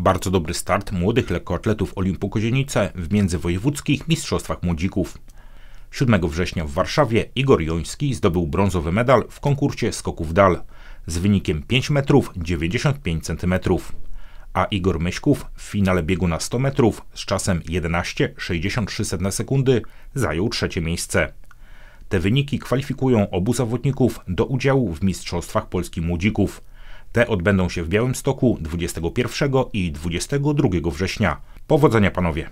Bardzo dobry start młodych lekkoatletów Olimpu Kozienice w międzywojewódzkich mistrzostwach młodzików. 7 września w Warszawie Igor Joński zdobył brązowy medal w konkurcie skoków dal z wynikiem 5 metrów 95 cm, a Igor Myśków w finale biegu na 100 metrów z czasem 11,63 sekundy zajął trzecie miejsce. Te wyniki kwalifikują obu zawodników do udziału w Mistrzostwach Polski Młodzików – te odbędą się w Białymstoku 21 i 22 września. Powodzenia panowie!